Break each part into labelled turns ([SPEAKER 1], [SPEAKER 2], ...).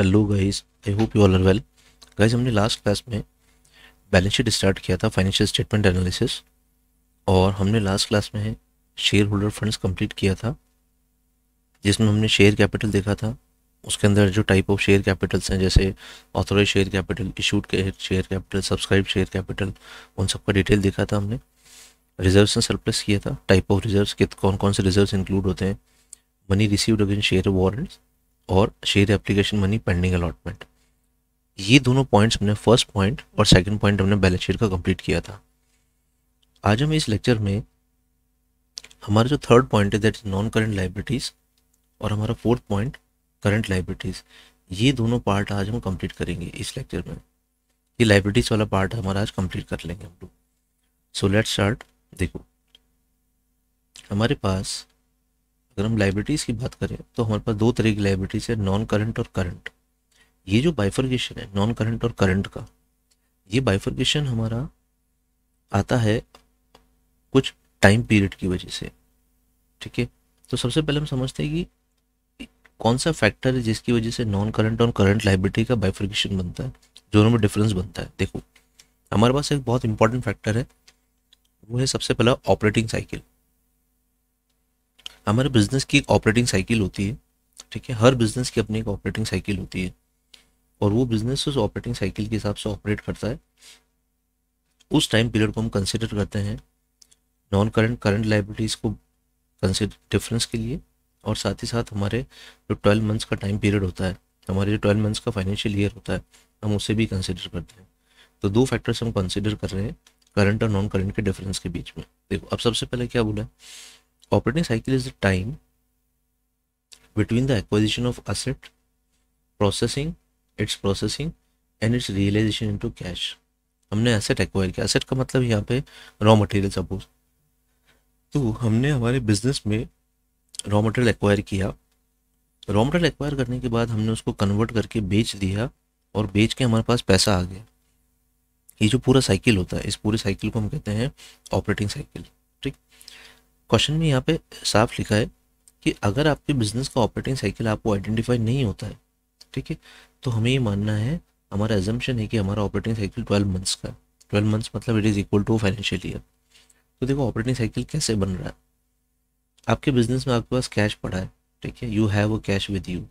[SPEAKER 1] Hello guys I hope you all are well guys हमने last class में balance sheet start किया था financial statement analysis और हमने लास्ट क्लास में शेयर होल्डर फंड्स कंप्लीट किया था जिसमें हमने शेयर कैपिटल देखा था उसके अंदर जो टाइप ऑफ शेयर कैपिटल्स हैं जैसे authorise share capital issued share capital subscribe share capital उन सबका डिटेल देखा था हमने रिजर्व्स ने सरप्लस किया था टाइप ऑफ रिजर्व्स के कौन कौन से रिजर्व्स इंक्लूड होते हैं money received against share warrants और share application money pending allotment ये दोनों पॉइंट्स हमने फर्स्ट पॉइंट और सेकंड पॉइंट हमने बैलेंस शीट का कंप्लीट किया था आज हम इस लेक्चर में हमारा जो थर्ड पॉइंट है that is non current liabilities और हमारा फोर्थ पॉइंट करंट लाइब्रिटीज़ ये दोनों पार्ट आज हम कंप्लीट करेंगे इस लेक्चर में ये लाइब्रिटीज़ वाला पार्ट हमारा आज कंप्लीट कर लेंगे हम लोग सो लेट्स स्टार्ट देखो हमारे पास अगर हम लाइब्रेटीज़ की बात करें तो हमारे पास दो तरह की लाइब्रेटीज़ है नॉन करंट और करंट ये जो बाइफर्गेशन है नॉन करंट और करंट का ये बाइफर्गेशन हमारा आता है कुछ टाइम पीरियड की वजह से ठीक है तो सबसे पहले हम समझते हैं कि कौन सा फैक्टर है जिसकी वजह से नॉन करंट और करंट लाइबिलिटी का बाइफर्गेशन बनता है दोनों में डिफरेंस बनता है देखो हमारे पास एक बहुत इंपॉर्टेंट फैक्टर है वो है सबसे पहला ऑपरेटिंग साइकिल हमारे बिजनेस की एक ऑपरेटिंग साइकिल होती है ठीक है हर बिजनेस की अपनी एक ऑपरेटिंग साइकिल होती है और वो बिजनेस उस ऑपरेटिंग साइकिल के हिसाब से ऑपरेट करता है उस टाइम पीरियड को हम कंसिडर करते हैं नॉन करंट करंट लाइबिलिटीज़ को कंसिडर डिफरेंस के लिए और साथ ही साथ हमारे जो ट्वेल्व मंथ्स का टाइम पीरियड होता है हमारे जो ट्वेल्व मंथ्स का फाइनेंशियल ईयर होता है हम उसे भी कंसिडर करते हैं तो दो फैक्टर्स हम कंसिडर कर रहे हैं करंट और नॉन करंट के डिफरेंस के बीच में देखो अब सबसे पहले क्या बोला है operating cycle is the time between the acquisition of asset processing its processing and its realization into cash हमने एसेट एक्वायर किया एसेट का मतलब यहाँ पे रॉ मटेरियल सपोज तो हमने हमारे बिजनेस में रॉ मटेरियल एक्वायर किया रॉ मटेरियल एक्वायर करने के बाद हमने उसको कन्वर्ट करके बेच दिया और बेच के हमारे पास पैसा आ गया ये जो पूरा साइकिल होता है इस पूरे साइकिल को हम कहते हैं ऑपरेटिंग साइकिल क्वेश्चन में यहाँ पे साफ लिखा है कि अगर आपके बिजनेस का ऑपरेटिंग साइकिल आपको आइडेंटिफाई नहीं होता है ठीक है तो हमें ये मानना है हमारा एजम्पन है कि हमारा ऑपरेटिंग साइकिल ट्वेल्व मंथ्स का ट्वेल्व मंथ्स मतलब it is equal to financial year तो देखो ऑपरेटिंग साइकिल कैसे बन रहा है आपके बिजनेस में आपके पास कैश पड़ा है ठीक है you have a cash with you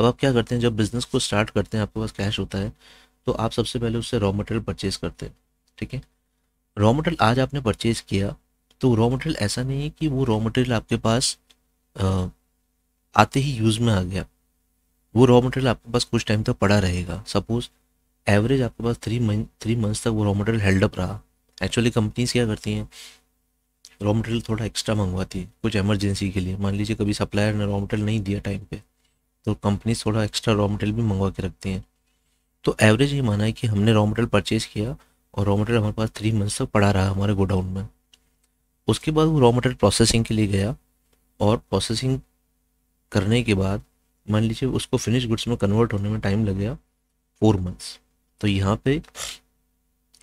[SPEAKER 1] अब आप क्या करते हैं जब बिजनेस को स्टार्ट करते हैं आपके पास कैश होता है तो आप सबसे पहले उससे रॉ मटेरियल परचेज करते हैं ठीक है रॉ मटेरियल आज आपने परचेज किया तो रॉ मटेरियल ऐसा नहीं है कि वो रॉ मटेरियल आपके पास आते ही यूज़ में आ गया वो रॉ मटेरियल आपके पास कुछ टाइम तक पड़ा रहेगा सपोज़ एवरेज आपके पास थ्री मंथ थ्री मंथ्स तक वो रॉ मटेरियल हेल्ड अप रहा एक्चुअली कंपनीज क्या करती हैं रॉ मटेरियल थोड़ा एक्स्ट्रा मंगवाती है कुछ एमरजेंसी के लिए मान लीजिए कभी सप्लायर ने रॉ मटेरियल नहीं दिया टाइम पे तो कंपनीज थोड़ा एक्स्ट्रा रॉ मटेरियल भी मंगवा के रखती हैं तो एवरेज ये माना है कि हमने रॉ मटेरियल परचेज किया और रॉ मटेरियल हमारे पास थ्री मंथ्स तक पड़ा रहा हमारे गोडाउन में उसके बाद वो रॉ मटेरियल प्रोसेसिंग के लिए गया और प्रोसेसिंग करने के बाद मान लीजिए उसको फिनिश गुड्स में कन्वर्ट होने में टाइम लग गया फोर मंथ्स तो यहाँ पे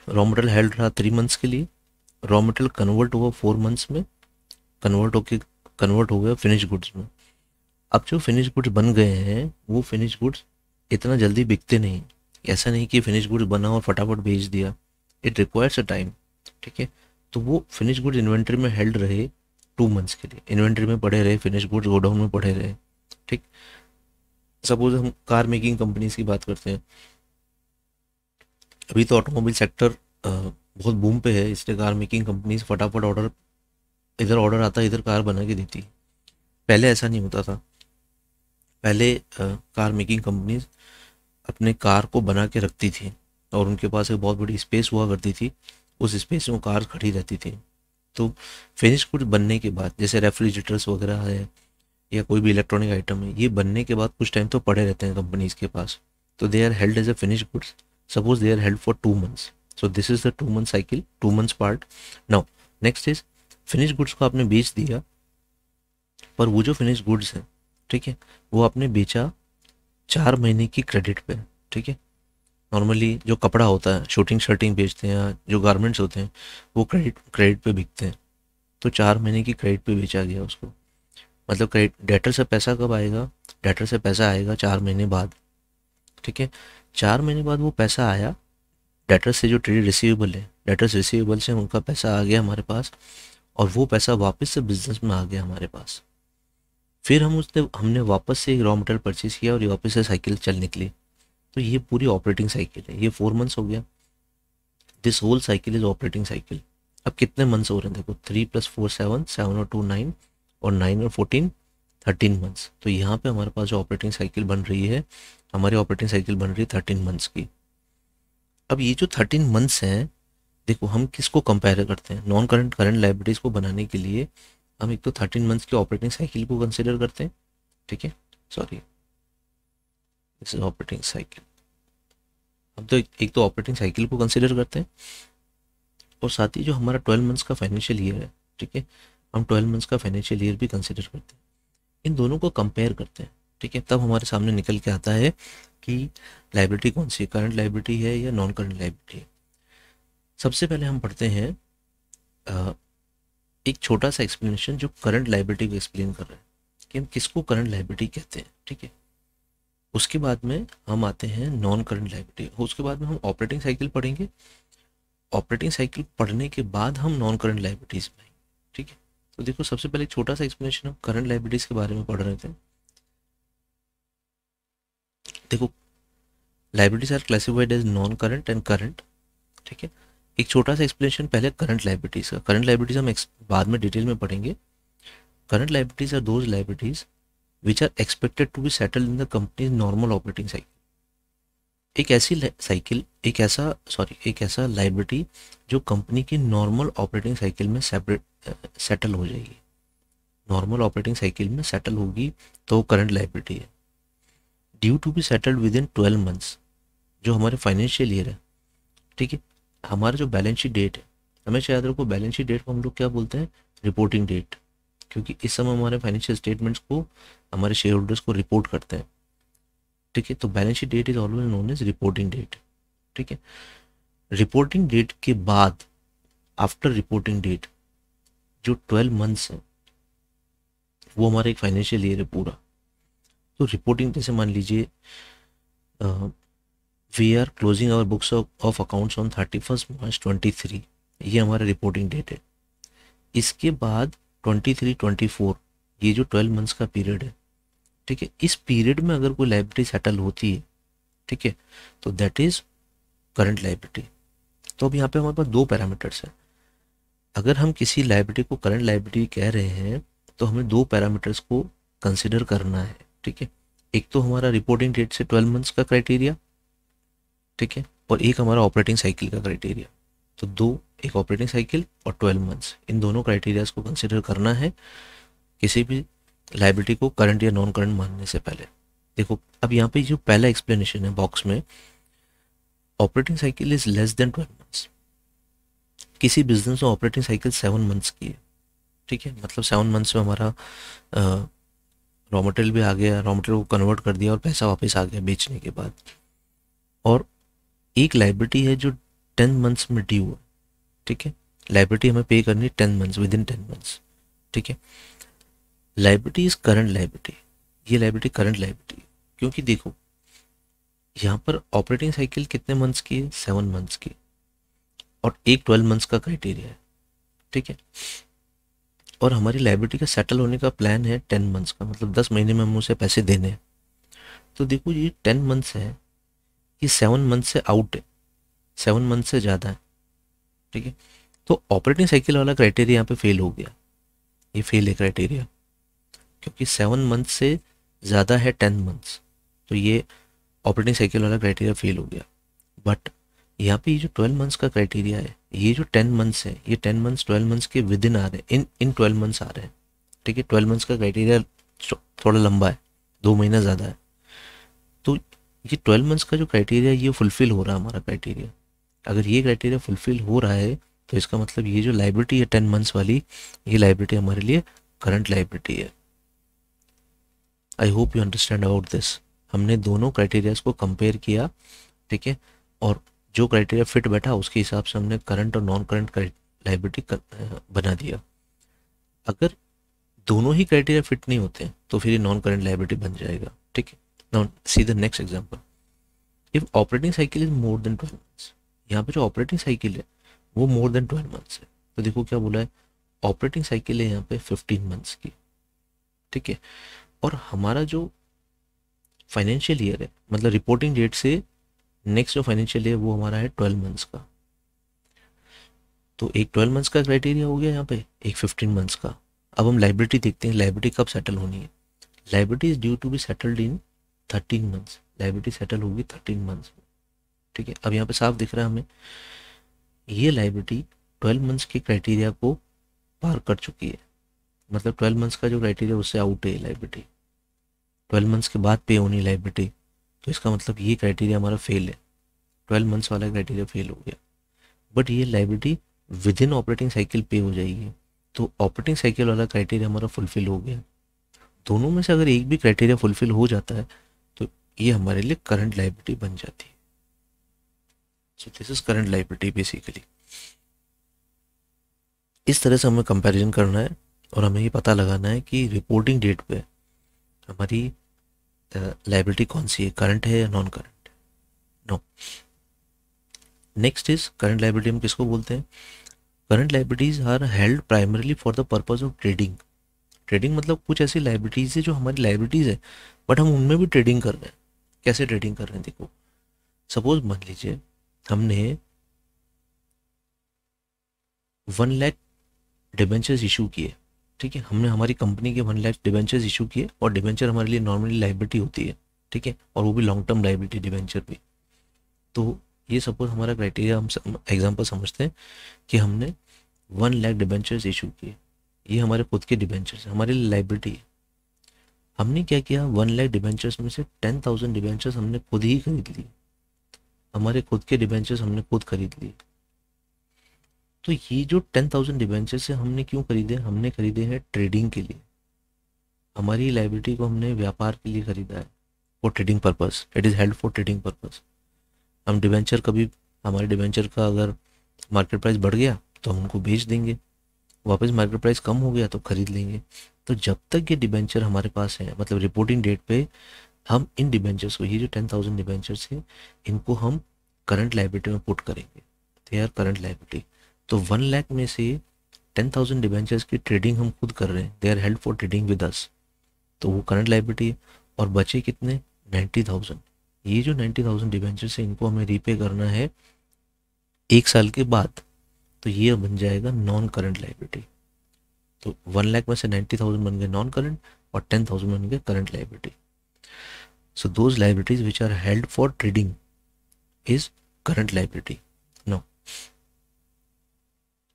[SPEAKER 1] रॉ मटेरियल हेल्ड रहा थ्री मंथ्स के लिए रॉ मटेरियल कन्वर्ट हुआ फोर मंथ्स में कन्वर्ट होके कन्वर्ट हो गया फिनिश गुड्स में अब जो फिनिश गुड्स बन गए हैं वो फिनिश गुड्स इतना जल्दी बिकते नहीं ऐसा नहीं कि फिनिश गुड्स बना और फटाफट भेज दिया इट रिक्वायर्स अ टाइम ठीक है तो वो फिनिश गुड इन्वेंट्री में हेल्ड रहे टू मंथ्स के लिए इन्वेंट्री में पड़े रहे फिनिश गुड्स गोडाउन में पड़े रहे ठीक सपोज हम कार मेकिंग कंपनीज की बात करते हैं अभी तो ऑटोमोबाइल सेक्टर बहुत बूम पे है इसलिए कार मेकिंग कंपनीज फटाफट ऑर्डर इधर ऑर्डर आता इधर कार बना के देती पहले ऐसा नहीं होता था पहले कार मेकिंग कंपनीज अपने कार को बना के रखती थी और उनके पास एक बहुत बड़ी स्पेस हुआ करती थी उस स्पेस में कार खड़ी रहती थी तो फिनिश गुड बनने के बाद जैसे रेफ्रिजरेटर्स वगैरह है या कोई भी इलेक्ट्रॉनिक आइटम है ये बनने के बाद कुछ टाइम तो पड़े रहते हैं कंपनीज के पास तो they are held as a finish goods suppose they are held for two months so this is the two month cycle two months part now next is finish goods को आपने बेच दिया पर वो जो फिनिश गुड्स हैं ठीक है वो आपने बेचा चार महीने की क्रेडिट पे ठीक है नॉर्मली जो कपड़ा होता है शूटिंग शर्टिंग बेचते हैं जो गारमेंट्स होते हैं वो क्रेडिट क्रेडिट पे बिकते हैं तो चार महीने की क्रेडिट पे बेचा गया उसको मतलब क्रेडिट डेटर से पैसा कब आएगा डेटर से पैसा आएगा चार महीने बाद ठीक है चार महीने बाद वो पैसा आया डेटर से जो ट्रेड रिसीवेबल है डेटर्स रिसीवेबल से उनका पैसा आ गया हमारे पास और वो पैसा वापस से बिजनेस में आ गया हमारे पास फिर हम उसने हमने वापस से एक रॉ मटेरियल परचेज़ किया और ये वापस से साइकिल चल निकली तो ये पूरी ऑपरेटिंग साइकिल है ये फोर मंथ्स हो गया this whole cycle is operating cycle अब कितने मंथ्स हो रहे हैं देखो three plus four seven seven और टू नाइन और नाइन और फोर्टीन थर्टीन मंथ्स तो यहाँ पे हमारे पास जो ऑपरेटिंग साइकिल बन रही है हमारी ऑपरेटिंग साइकिल बन रही है थर्टीन मंथ्स की अब ये जो थर्टीन मंथ्स हैं देखो हम किसको कंपेयर करते हैं नॉन करंट करंट लाइब्रेरीज को बनाने के लिए हम एक तो थर्टीन मंथ्स की ऑपरेटिंग साइकिल को कंसिडर करते हैं ठीक है sorry this is operating cycle हम तो एक तो ऑपरेटिंग साइकिल को कंसिडर करते हैं और साथ ही जो हमारा ट्वेल्व मंथ्स का फाइनेंशियल ईयर है ठीक है हम ट्वेल्व मंथ्स का फाइनेंशियल ईयर भी कंसिडर करते हैं इन दोनों को कंपेयर करते हैं ठीक है तब हमारे सामने निकल के आता है कि लाइब्रेटी कौन सी करंट लाइब्रेटी है या नॉन करंट लाइब्रेटी है सबसे पहले हम पढ़ते हैं एक छोटा सा एक्सप्लेनेशन जो करंट लाइब्रेटी को एक्सप्लेन कर रहा है कि हम किसको करंट लाइब्रेटी कहते हैं ठीक है उसके बाद में हम आते हैं नॉन करंट लाइबिलिटी उसके बाद में हम ऑपरेटिंग साइकिल पढ़ेंगे ऑपरेटिंग साइकिल पढ़ने के बाद हम नॉन करंट लाइबिलिटीज में ठीक है तो देखो सबसे पहले छोटा सा एक्सप्लेनेशन हम करंट लाइबिलिटीज के बारे में पढ़ रहे थे देखो liabilities are classified as non current and current ठीक है एक छोटा सा एक्सप्लेनेशन पहले करंट लाइबिलिटीज का करंट लाइबिलिटीज हम बाद में डिटेल में पढ़ेंगे current liabilities are those liabilities which are expected to be settle in the company's normal operating cycle एक ऐसी साइकिल एक ऐसा सॉरी एक ऐसा लाइबिलिटी जो कंपनी की नॉर्मल ऑपरेटिंग साइकिल में सेपरेट सेटल हो जाएगी नॉर्मल ऑपरेटिंग साइकिल में सेटल होगी तो करंट लाइबिलिटी है due to be settled within twelve months जो हमारे फाइनेंशियल ईयर है ठीक है हमारा जो बैलेंस शीट डेट है हमेशा याद रखो बैलेंस शीट डेट को हम लोग क्या बोलते हैं रिपोर्टिंग डेट क्योंकि इस समय हमारे फाइनेंशियल स्टेटमेंट्स को हमारे शेयर होल्डर्स को रिपोर्ट करते हैं ठीक है तो balance sheet date is always known as reporting date ठीक है रिपोर्टिंग डेट के बाद आफ्टर रिपोर्टिंग डेट जो ट्वेल्व मंथ्स हैं वो हमारा एक फाइनेंशियल ईयर है पूरा तो रिपोर्टिंग जैसे मान लीजिए we are closing our books of accounts on thirty first March twenty three ये हमारा रिपोर्टिंग डेट है इसके बाद ट्वेंटी थ्री ट्वेंटी फोर ये जो ट्वेल्व मंथ्स का पीरियड है ठीक है इस पीरियड में अगर कोई लाइब्रेरी सेटल होती है ठीक है तो दैट इज करंट लाइब्रेरी तो अब यहाँ पे हमारे पास दो पैरामीटर्स हैं अगर हम किसी लाइब्रेरी को करंट लाइब्रेरी कह रहे हैं तो हमें दो पैरामीटर्स को कंसिडर करना है ठीक है एक तो हमारा रिपोर्टिंग डेट से ट्वेल्व मंथ्स का क्राइटेरिया ठीक है और एक हमारा ऑपरेटिंग साइकिल का क्राइटेरिया तो दो एक ऑपरेटिंग साइकिल और ट्वेल्व मंथ्स इन दोनों क्राइटेरियाज को कंसिडर करना है किसी भी लाइब्रेटी को करंट या नॉन करंट मानने से पहले देखो अब यहाँ पे जो पहला एक्सप्लेनेशन है बॉक्स में operating cycle is less than twelve months किसी बिजनेस में ऑपरेटिंग साइकिल सेवन मंथ्स की है ठीक है मतलब सेवन मंथ्स में हमारा रॉ मटेरियल भी आ गया रॉ मटेरियल को कन्वर्ट कर दिया और पैसा वापस आ गया बेचने के बाद और एक लाइब्रेटी है जो टेन मंथ्स में ड्यू है ठीक है लाइब्रेटी हमें पे करनी है ten months within ten months ठीक है लाइब्रेटी इज करंट लाइब्रेटी ये लाइब्रेटी करंट लाइबिलिटी क्योंकि देखो यहाँ पर ऑपरेटिंग साइकिल कितने मंथ्स की है सेवन मंथ्स की और एक ट्वेल्व मंथ्स का क्राइटेरिया है ठीक है और हमारी लाइब्रेटी का सेटल होने का प्लान है टेन मंथ्स का मतलब दस महीने में हम उसे पैसे देने हैं तो देखो ये टेन मंथ्स है ये सेवन मंथ से आउट है सेवन मंथ से ज़्यादा है ठीक है तो ऑपरेटिंग साइकिल वाला क्राइटेरिया यहाँ पे फेल हो गया ये फेल है क्राइटेरिया क्योंकि सेवन मंथ से ज़्यादा है टेन मंथ्स तो ये ऑपरेटिंग साइकिल वाला क्राइटेरिया फेल हो गया बट यहाँ पे ये जो ट्वेल्व मंथ्स का क्राइटेरिया है ये जो टेन मंथ्स है ये टेन मंथ्स ट्वेल्व मंथ्स के विद इन आ रहे हैं इन इन ट्वेल्व मंथ्स आ रहे हैं ठीक है ट्वेल्व मंथ्स का क्राइटेरिया थोड़ा लंबा है दो महीना ज़्यादा है तो ये ट्वेल्व मंथ्स का जो क्राइटेरिया ये फुलफिल हो रहा है हमारा क्राइटेरिया अगर ये क्राइटेरिया फुलफिल हो रहा है तो इसका मतलब ये जो लाइब्रेटी है टेन मंथ्स वाली ये लाइब्रेटी हमारे लिए करंट लाइब्रेटी है I hope you understand about this हमने दोनों क्राइटेरियाज को कंपेयर किया ठीक है और जो क्राइटेरिया फिट बैठा उसके हिसाब से हमने current or non current liability बना दिया अगर दोनों ही क्राइटेरिया फिट नहीं होते तो फिर ये नॉन करंट लाइबिलिटी बन जाएगा ठीक है now see the next example if operating cycle is more than twelve months यहाँ पे जो ऑपरेटिंग साइकिल है वो मोर देन ट्वेल्व मंथ्स है तो देखो क्या बोला है ऑपरेटिंग साइकिल है यहाँ पे फिफ्टीन मंथ्स की ठीक है और हमारा जो फाइनेंशियल ईयर है मतलब रिपोर्टिंग डेट से नेक्स्ट जो फाइनेंशियल ईयर वो हमारा है ट्वेल्व मंथ्स का तो एक ट्वेल्व मंथ्स का क्राइटेरिया हो गया यहाँ पे एक फिफ्टीन मंथ्स का अब हम लाइब्रेटी देखते हैं लाइब्रेटी कब सेटल होनी है liability is due to be settled in thirteen months liability settle होगी थर्टीन मंथ्स में ठीक है अब यहाँ पे साफ दिख रहा है हमें ये लाइब्रेटी ट्वेल्व मंथ्स के क्राइटेरिया को पार कर चुकी है मतलब ट्वेल्व मंथ्स का जो क्राइटेरिया उससे आउट है लाइब्रेटी ट्वेल्व मंथ्स के बाद पे होनी लाइबिलिटी तो इसका मतलब ये क्राइटेरिया हमारा फेल है ट्वेल्व मंथ्स वाला क्राइटेरिया फेल हो गया बट ये liability within operating cycle pay हो जाएगी तो ऑपरेटिंग साइकिल वाला क्राइटेरिया हमारा फुलफिल हो गया दोनों में से अगर एक भी क्राइटेरिया फुलफिल हो जाता है तो ये हमारे लिए करंट लाइबिलिटी बन जाती है so this is current liability basically इस तरह से हमें कंपैरिजन करना है और हमें ये पता लगाना है कि रिपोर्टिंग डेट पे हमारी लाइबिलिटी uh, कौन सी है करंट है या non current no next is current liability हम किसको बोलते हैं current liabilities are held primarily for the purpose of trading trading मतलब कुछ ऐसी लाइबिलिटीज़ है जो हमारी लाइबिलिटीज़ है बट हम उनमें भी ट्रेडिंग कर रहे हैं कैसे ट्रेडिंग कर रहे हैं देखो सपोज मान लीजिए हमने वन लैख डिबेंचर्स इशू किए ठीक है हमने हमारी कंपनी के वन लाख डिवेंचर इशू किए और डिवेंचर हमारे लिए नॉर्मली लाइबिलिटी होती है ठीक है और वो भी लॉन्ग टर्म लाइबिलिटी डिवेंचर भी तो ये सपोज हमारा क्राइटेरिया हम एग्जाम्पल समझते हैं कि हमने वन लाख डिवेंचर्स इशू किए ये हमारे खुद के है हमारे लिए लाइबिलिटी है हमने क्या किया वन लाख डिवेंचर्स में से टेन थाउजेंड डिवेंचर्स हमने खुद ही खरीद लिए हमारे खुद के डिवेंचर्स हमने खुद खरीद लिए तो ये जो टेन थाउजेंड डिबेंचर है हमने क्यों खरीदे हमने खरीदे हैं ट्रेडिंग के लिए हमारी लाइब्रेरी को हमने व्यापार के लिए खरीदा है for trading purpose it is held for trading purpose हम डिवेंचर कभी हमारे डिवेंचर का अगर मार्केट प्राइस बढ़ गया तो हम उनको बेच देंगे वापस मार्केट प्राइस कम हो गया तो खरीद लेंगे तो जब तक ये डिबेंचर हमारे पास है मतलब रिपोर्टिंग डेट पे हम इन डिबेंचर्स को ये जो टेन थाउजेंड डिबेंचर्स हैं इनको हम करंट लाइब्रेटी में पुट करेंगे दे आर करंट लाइब्रेटी तो वन लैख में से टेन थाउजेंड डिबेंचर्स की ट्रेडिंग हम खुद कर रहे हैं they are held for trading with us तो वो करंट लाइबिलिटी है और बचे कितने नाइन्टी थाउजेंड ये जो नाइन्टी थाउजेंड डिबेंचर्स है इनको हमें रीपे करना है एक साल के बाद तो ये बन जाएगा नॉन करंट लाइबिलिटी तो वन लैख में से नाइन्टी थाउजेंड बन गए नॉन करंट और टेन थाउजेंड बन गए current liability so those liabilities which are held for trading is current liability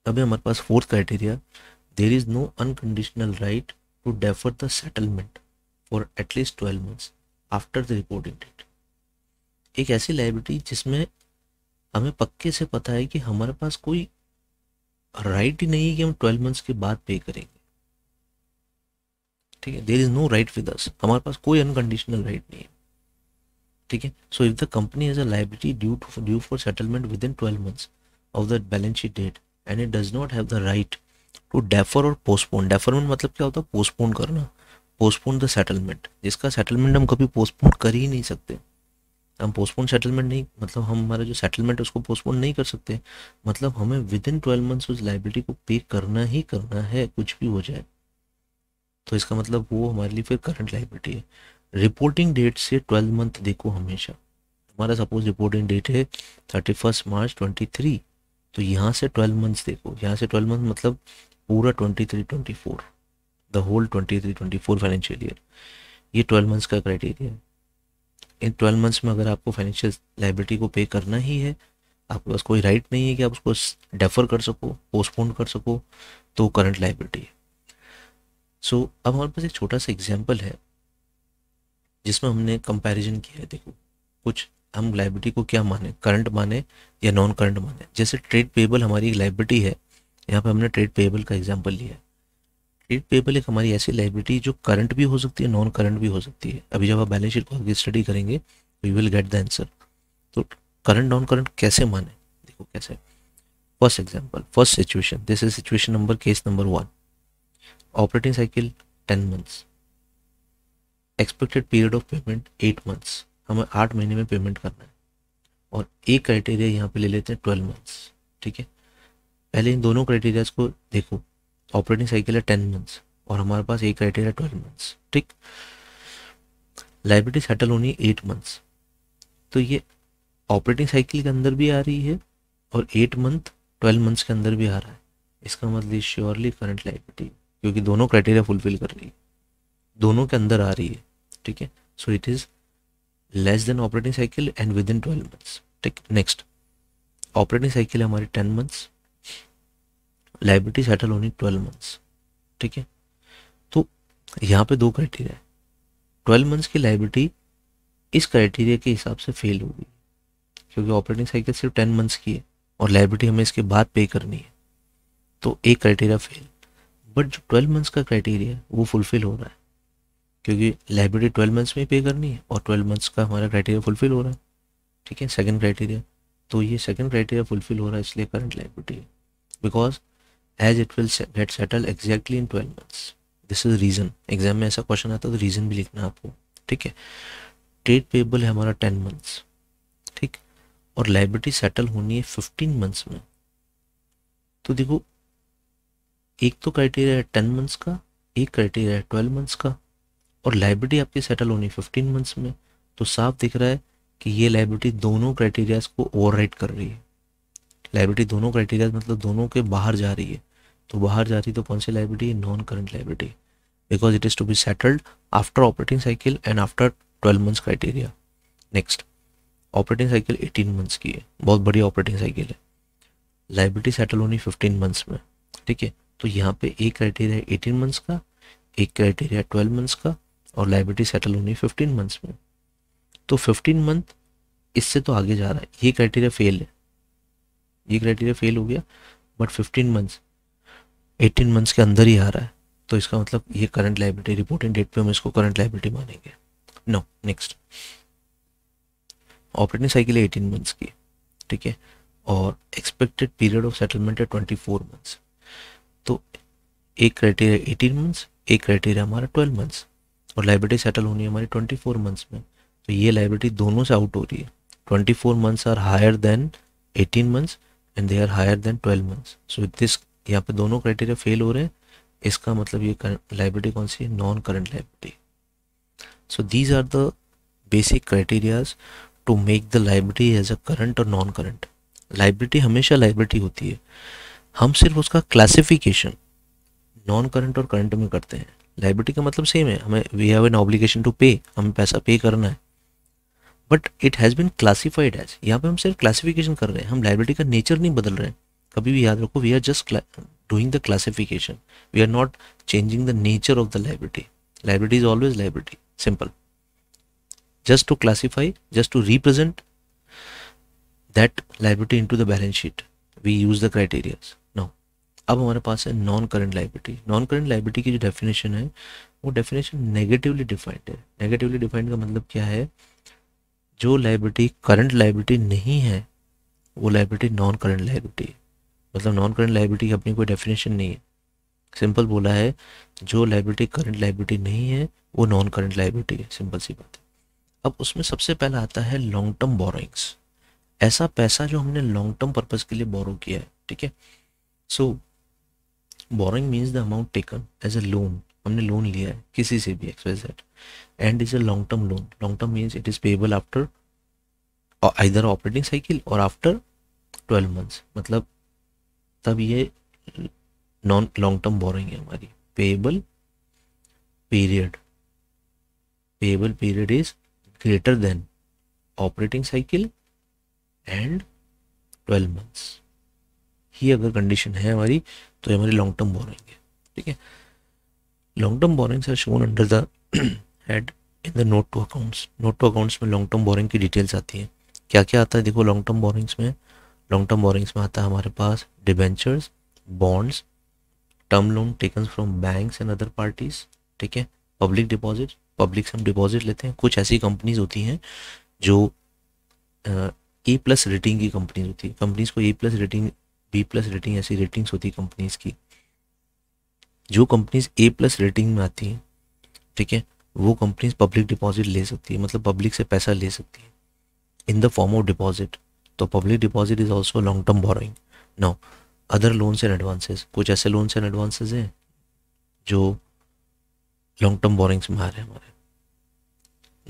[SPEAKER 1] अभी हमारे पास fourth criteria there is no unconditional right to defer the settlement for at least twelve months after the reporting date एक ऐसी liability जिसमें हमें पक्के से पता है कि हमारे पास कोई राइट ही नहीं है कि हम ट्वेल्व मंथ्स के बाद पे करेंगे ठीक है there is no right with us हमारे पास कोई अनकंडीशनल राइट नहीं है ठीक है so if the company is a liability due due for settlement within twelve months of the balance sheet date and it does not have the right to defer और postpone deferment मतलब क्या होता है postpone करना postpone the settlement जिसका settlement हम कभी postpone कर ही नहीं सकते हम पोस्टपोन सेटलमेंट नहीं मतलब हम हमारा जो सेटलमेंट है उसको पोस्टपोन नहीं कर सकते मतलब हमें विद इन ट्वेल्व मंथ्स उस लाइबिलिटी को पे करना ही करना है कुछ भी हो जाए तो इसका मतलब वो हमारे लिए फिर करंट लाइबिलिटी है रिपोर्टिंग डेट से ट्वेल्व मंथ देखो हमेशा हमारा सपोज रिपोर्टिंग डेट है thirty first March twenty three तो यहाँ से ट्वेल्व मंथ्स देखो यहाँ से ट्वेल्व मंथ मतलब पूरा twenty three twenty four the whole twenty three twenty four financial year ये ट्वेल्व मंथ्स का क्राइटेरिया है इन ट्वेल्व मंथ्स में अगर आपको फाइनेंशियल लाइबिलिटी को पे करना ही है आपके पास कोई राइट नहीं है कि आप उसको डेफर कर सको पोस्टपोन कर सको तो करंट लाइबिलिटी है सो so, अब हमारे पास एक छोटा सा एग्जाम्पल है जिसमें हमने कंपेरिजन किया है देखो कुछ हम लाइब्रेटी को क्या माने करंट माने या नॉन करंट माने जैसे ट्रेड पेबल हमारी लाइब्रेटी है यहाँ पे हमने ट्रेड पेबल का एग्जाम्पल लिया है ट्रेड पेबल एक हमारी ऐसी लाइब्रेटी जो करंट भी हो सकती है नॉन करंट भी हो सकती है अभी जब आप बैलेंस शीट को आगे स्टडी करेंगे we will get the answer तो करंट नॉन करंट कैसे माने देखो कैसे first example first situation this is situation number case number one operating cycle ten months expected period of payment eight months हमें आठ महीने में पेमेंट करना है और एक क्राइटेरिया यहाँ पे ले लेते हैं ट्वेल्व मंथ्स ठीक है पहले इन दोनों क्राइटेरियाज को देखो ऑपरेटिंग साइकिल है टेन मंथ्स और हमारे पास एक क्राइटेरिया ट्वेल्व मंथ्स ठीक लाइब्रेटी सेटल होनी एट मंथ्स तो ये ऑपरेटिंग साइकिल के अंदर भी आ रही है और एट मंथ ट्वेल्व मंथ्स के अंदर भी आ रहा है इसका मतलब श्योरली करंट लाइब्रेटी क्योंकि दोनों क्राइटेरिया फुलफिल कर रही है दोनों के अंदर आ रही है ठीक है so it is less than operating cycle and within twelve months ठीक नेक्स्ट ऑपरेटिंग साइकिल हमारी टेन मंथ्स लाइबिलिटी सेटल होनी ट्वेल्व मंथ्स ठीक है तो यहाँ पे दो क्राइटेरिया है ट्वेल्व मंथ्स की लाइबिलिटी इस क्राइटेरिया के हिसाब से फेल होगी क्योंकि ऑपरेटिंग साइकिल सिर्फ टेन मंथ्स की है और लाइबिलिटी हमें इसके बाद पे करनी है तो एक क्राइटेरिया फेल बट जो ट्वेल्व मंथ्स का क्राइटेरिया है वो फुलफिल हो रहा है क्योंकि लाइब्रेरी ट्वेल्व मंथ्स में पे करनी है और ट्वेल्व मंथ्स का हमारा क्राइटेरिया फुलफिल हो रहा है ठीक है सेकंड क्राइटेरिया तो ये सेकंड क्राइटेरिया फुलफिल हो रहा है इसलिए current liability because as it will get settle exactly in twelve months this is reason exam में ऐसा क्वेश्चन आता है तो रीज़न भी लिखना आपको ठीक है ट्रेड पेबल है हमारा टेन मंथ्स ठीक और लाइब्रेरी सेटल होनी है फिफ्टीन मंथ्स में तो देखो एक तो क्राइटेरिया है टेन मंथ्स का एक क्राइटेरिया है ट्वेल्व मंथ्स का और लाइब्रिटी आपकी सेटल होनी फिफ्टीन मंथ्स में तो साफ दिख रहा है कि ये लाइब्रिटी दोनों क्राइटेरियाज को ओवर कर रही है लाइब्रिटी दोनों क्राइटेरियाज मतलब दोनों के बाहर जा रही है तो बाहर जा रही तो कौन सी है non current liability because it is to be settled after operating cycle and after twelve months criteria next operating cycle eighteen months की है बहुत बड़ी ऑपरेटिंग साइकिल है लाइब्रिटी सेटल होनी फिफ्टीन मंथ्स में ठीक है तो यहाँ पे एक क्राइटेरिया एटीन मंथ्स का एक क्राइटेरिया ट्वेल्व मंथ्स का और लाइबिलिटी सेटल होनी फिफ्टीन मंथ्स में तो फिफ्टीन मंथ इससे तो आगे जा रहा है ये क्राइटेरिया फेल है ये क्राइटेरिया फेल हो गया but fifteen months eighteen months के अंदर ही आ रहा है तो इसका मतलब ये करंट लाइबिलिटी रिपोर्टिंग डेट पे हम इसको करंट लाइबिलिटी मानेंगे नो नेक्स्ट ऑपरेटिंग साइकिल है एटीन मंथ्स की ठीक है और एक्सपेक्टेड पीरियड ऑफ सेटलमेंट है ट्वेंटी फोर मंथ्स तो एक क्राइटेरिया एटीन मंथ्स एक क्राइटेरिया हमारा ट्वेल्व मंथ्स और लाइब्रेटी सेटल होनी है हमारी ट्वेंटी फोर मंथ्स में तो ये लाइब्रेटी दोनों से आउट हो रही है twenty four months are higher than eighteen months and they are higher than twelve months so this यहाँ पे दोनों क्राइटेरिया फेल हो रहे हैं इसका मतलब ये लाइब्रेटी कौन सी है non current liability so these are the basic criterias to make the liability as a current or non current liability हमेशा लाइब्रेटी होती है हम सिर्फ उसका क्लासिफिकेशन नॉन करंट और करंट में करते हैं लाइब्रिटी का मतलब सेम है हमें we have an obligation to pay हमें पैसा पे करना है but it has been classified as यहाँ पे हम सिर्फ क्लासिफिकेशन कर रहे हैं हम लाइब्रिटी का नेचर नहीं बदल रहे हैं कभी भी याद रखो we are just doing the classification we are not changing the nature of the liability liability is always liability simple just to classify just to represent that liability into the balance sheet we use the criterias अब हमारे पास है non current liability non current liability की जो definition है वो definition negatively defined है negatively defined का मतलब क्या है जो लाइबिलिटी करंट लाइबिलिटी नहीं है वो लाइबिलिटी नॉन करंट लाइबिलिटी मतलब नॉन करंट लाइबिलिटी की अपनी कोई डेफिनेशन नहीं है सिंपल बोला है जो लाइबिलिटी करंट लाइबिलिटी नहीं है वो नॉन करंट लाइबिलिटी है सिंपल सी बात है अब उसमें सबसे पहला आता है लॉन्ग टर्म बोरोइंग्स ऐसा पैसा जो हमने लॉन्ग टर्म पर्पज़ के लिए बोरो किया है ठीक है so borrowing means the amount taken as a loan हमने लोन लिया है किसी से भी expected and is a long term loan long term means it is payable after either operating cycle or after twelve months मतलब तब ये non long term borrowing है हमारी payable period payable period is greater than operating cycle and twelve months ही अगर condition है हमारी तो ये हमारी लॉन्ग टर्म बोरिंग है ठीक है long term borrowings are shown under the head in the note to accounts note to accounts में लॉन्ग टर्म बोरिंग की डिटेल्स आती है क्या क्या आता है देखो लॉन्ग टर्म बोरिंग्स में लॉन्ग टर्म बोरिंग्स में आता है हमारे पास debentures bonds term loan taken from banks and other parties ठीक है पब्लिक डिपॉजिट पब्लिक से हम डिपॉजिट लेते हैं कुछ ऐसी कंपनीज होती हैं जो ए प्लस रेटिंग की कंपनीज होती है कंपनीज को A plus rating B plus rating ऐसी रेटिंग्स होती है कंपनीज की जो कंपनीज ए प्लस रेटिंग में आती हैं ठीक है वो कंपनीज पब्लिक डिपॉजिट ले सकती है मतलब पब्लिक से पैसा ले सकती है in the form of deposit तो public deposit is also long term borrowing now other loans and advances कुछ ऐसे लोन्स एंड एडवांसेज हैं जो लॉन्ग टर्म बोरिंग्स में आ रहे हैं हमारे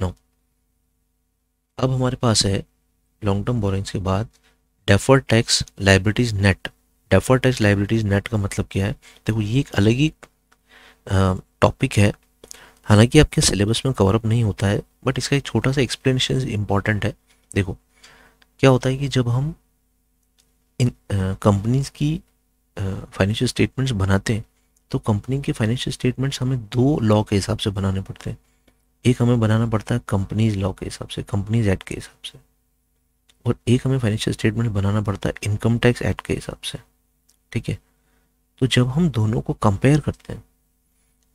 [SPEAKER 1] नो अब हमारे पास है लॉन्ग टर्म बोरिंग्स के बाद defer tax liabilities net defer tax liabilities net का मतलब क्या है देखो ये एक अलग ही टॉपिक है हालांकि आपके सिलेबस में कवरअप नहीं होता है बट इसका एक छोटा सा एक्सप्लेनेशन इम्पॉर्टेंट है देखो क्या होता है कि जब हम इन कंपनीज की फाइनेंशियल स्टेटमेंट्स बनाते हैं तो कंपनी के फाइनेंशियल स्टेटमेंट्स हमें दो लॉ के हिसाब से बनाने पड़ते हैं एक हमें बनाना पड़ता है कंपनीज लॉ के हिसाब से कंपनीज एक्ट के हिसाब से और एक हमें फाइनेंशियल स्टेटमेंट बनाना पड़ता है इनकम टैक्स एक्ट के हिसाब से ठीक है तो जब हम दोनों को कंपेयर करते हैं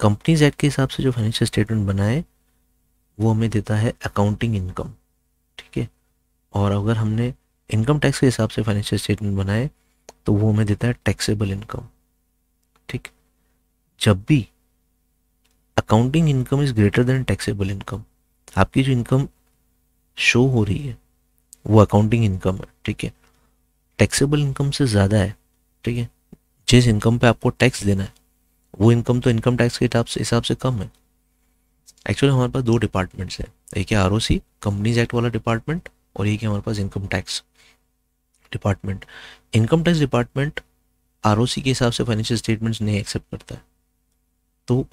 [SPEAKER 1] कंपनीज एक्ट के हिसाब से जो फाइनेंशियल स्टेटमेंट बनाए वो हमें देता है अकाउंटिंग इनकम ठीक है और अगर हमने इनकम टैक्स के हिसाब से फाइनेंशियल स्टेटमेंट बनाए तो वो हमें देता है टैक्सेबल इनकम ठीक जब भी accounting income is greater than taxable income आपकी जो इनकम शो हो रही है वो अकाउंटिंग इनकम है ठीक है टैक्सेबल इनकम से ज़्यादा है ठीक है जिस इनकम पे आपको टैक्स देना है वो इनकम तो इनकम टैक्स के हिसाब से हिसाब से कम है एक्चुअली हमारे पास दो डिपार्टमेंट्स हैं एक है R O C companies act वाला डिपार्टमेंट और एक है हमारे पास income tax department income tax department R O C के हिसाब से फाइनेंशियल स्टेटमेंट्स नहीं एक्सेप्ट करता है तो